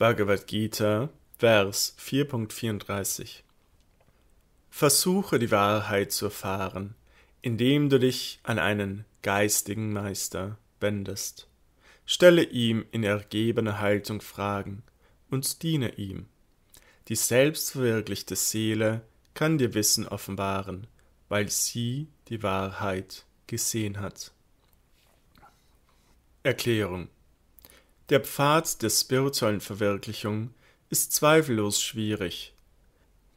Bhagavad Gita, Vers 4.34 Versuche die Wahrheit zu erfahren, indem du dich an einen geistigen Meister wendest. Stelle ihm in ergebener Haltung Fragen und diene ihm. Die selbstverwirklichte Seele kann dir Wissen offenbaren, weil sie die Wahrheit gesehen hat. Erklärung der Pfad der spirituellen Verwirklichung ist zweifellos schwierig.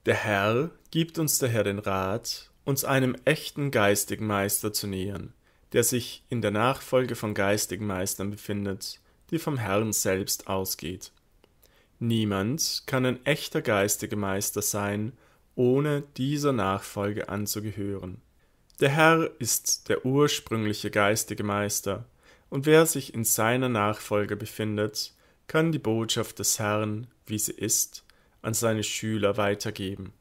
Der Herr gibt uns daher den Rat, uns einem echten geistigen Meister zu nähern, der sich in der Nachfolge von geistigen Meistern befindet, die vom Herrn selbst ausgeht. Niemand kann ein echter geistiger Meister sein, ohne dieser Nachfolge anzugehören. Der Herr ist der ursprüngliche geistige Meister, und wer sich in seiner Nachfolge befindet, kann die Botschaft des Herrn, wie sie ist, an seine Schüler weitergeben.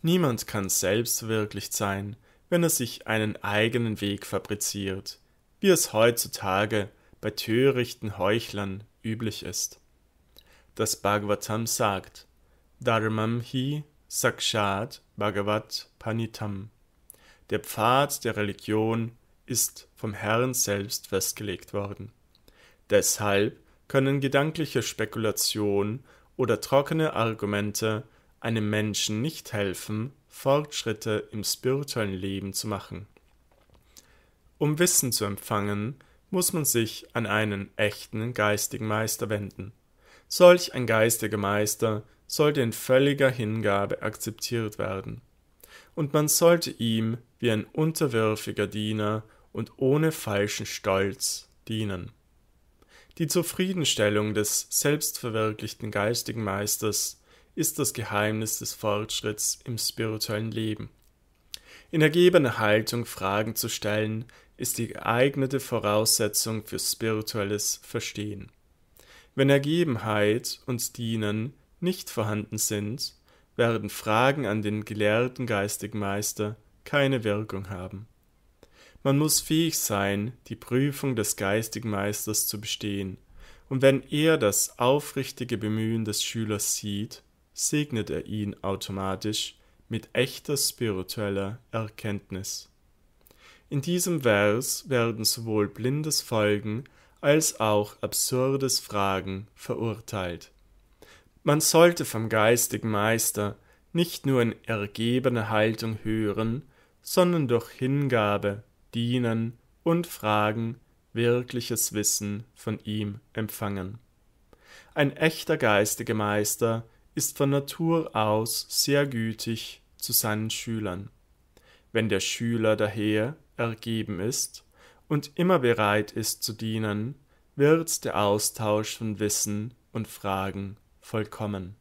Niemand kann selbst verwirklicht sein, wenn er sich einen eigenen Weg fabriziert, wie es heutzutage bei törichten Heuchlern üblich ist. Das Bhagavatam sagt, Dharmam hi sakshat Bhagavat Panitam. Der Pfad der Religion ist vom Herrn selbst festgelegt worden. Deshalb können gedankliche Spekulationen oder trockene Argumente einem Menschen nicht helfen, Fortschritte im spirituellen Leben zu machen. Um Wissen zu empfangen, muss man sich an einen echten geistigen Meister wenden. Solch ein geistiger Meister sollte in völliger Hingabe akzeptiert werden. Und man sollte ihm wie ein unterwürfiger Diener und ohne falschen Stolz dienen. Die Zufriedenstellung des selbstverwirklichten geistigen Meisters ist das Geheimnis des Fortschritts im spirituellen Leben. In ergebener Haltung Fragen zu stellen, ist die geeignete Voraussetzung für spirituelles Verstehen. Wenn Ergebenheit und Dienen nicht vorhanden sind, werden Fragen an den gelehrten geistigen Meister keine Wirkung haben. Man muss fähig sein, die Prüfung des geistigen Meisters zu bestehen, und wenn er das aufrichtige Bemühen des Schülers sieht, segnet er ihn automatisch mit echter spiritueller Erkenntnis. In diesem Vers werden sowohl blindes Folgen als auch absurdes Fragen verurteilt. Man sollte vom geistigen Meister nicht nur in ergebener Haltung hören, sondern durch Hingabe dienen und fragen, wirkliches Wissen von ihm empfangen. Ein echter geistiger Meister ist von Natur aus sehr gütig zu seinen Schülern. Wenn der Schüler daher ergeben ist und immer bereit ist zu dienen, wird der Austausch von Wissen und Fragen vollkommen.